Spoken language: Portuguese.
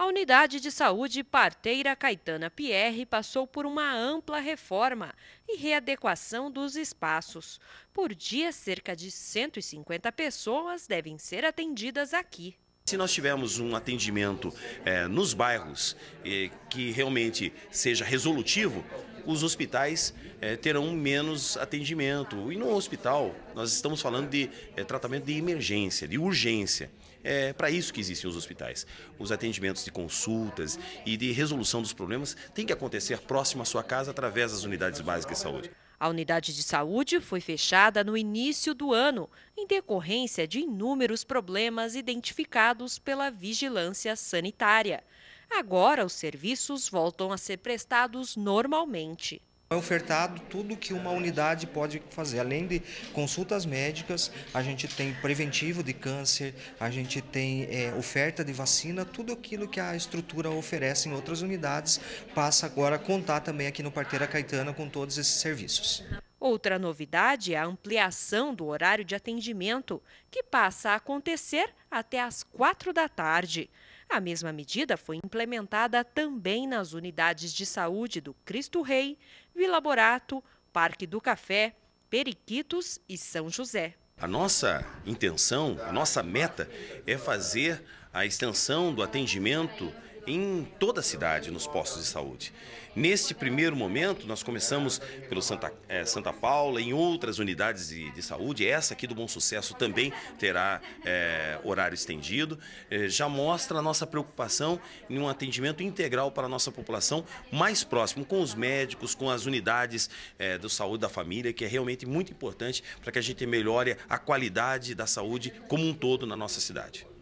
A unidade de saúde parteira Caetana Pierre passou por uma ampla reforma e readequação dos espaços. Por dia, cerca de 150 pessoas devem ser atendidas aqui. Se nós tivermos um atendimento é, nos bairros é, que realmente seja resolutivo, os hospitais é, terão menos atendimento. E no hospital, nós estamos falando de é, tratamento de emergência, de urgência. É para isso que existem os hospitais. Os atendimentos de consultas e de resolução dos problemas têm que acontecer próximo à sua casa através das unidades básicas de saúde. A unidade de saúde foi fechada no início do ano, em decorrência de inúmeros problemas identificados pela vigilância sanitária. Agora, os serviços voltam a ser prestados normalmente. É ofertado tudo que uma unidade pode fazer. Além de consultas médicas, a gente tem preventivo de câncer, a gente tem é, oferta de vacina, tudo aquilo que a estrutura oferece em outras unidades passa agora a contar também aqui no Parteira Caetana com todos esses serviços. Outra novidade é a ampliação do horário de atendimento, que passa a acontecer até às quatro da tarde. A mesma medida foi implementada também nas unidades de saúde do Cristo Rei, Vila Borato, Parque do Café, Periquitos e São José. A nossa intenção, a nossa meta é fazer a extensão do atendimento em toda a cidade, nos postos de saúde. Neste primeiro momento, nós começamos pelo Santa, é, Santa Paula, em outras unidades de, de, saúde. Essa aqui do Bom Sucesso também terá é, horário estendido. É, já mostra a nossa preocupação em um atendimento integral para a nossa população mais próximo, com os médicos, com as unidades do saúde da família, que é realmente muito importante para que a gente melhore a qualidade da saúde como um todo na nossa cidade.